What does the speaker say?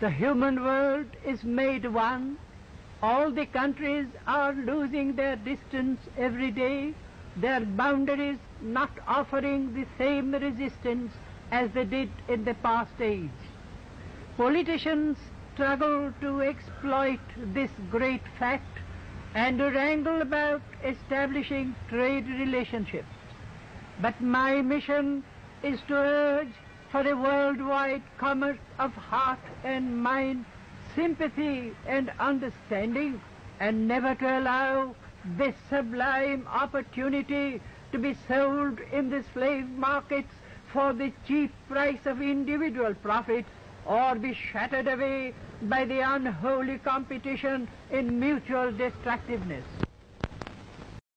The human world is made one. All the countries are losing their distance every day, their boundaries not offering the same resistance as they did in the past age. Politicians struggle to exploit this great fact and wrangle about establishing trade relationships. But my mission is to urge for the worldwide commerce of heart and mind, sympathy and understanding, and never to allow this sublime opportunity to be sold in the slave markets for the cheap price of individual profit or be shattered away by the unholy competition in mutual destructiveness.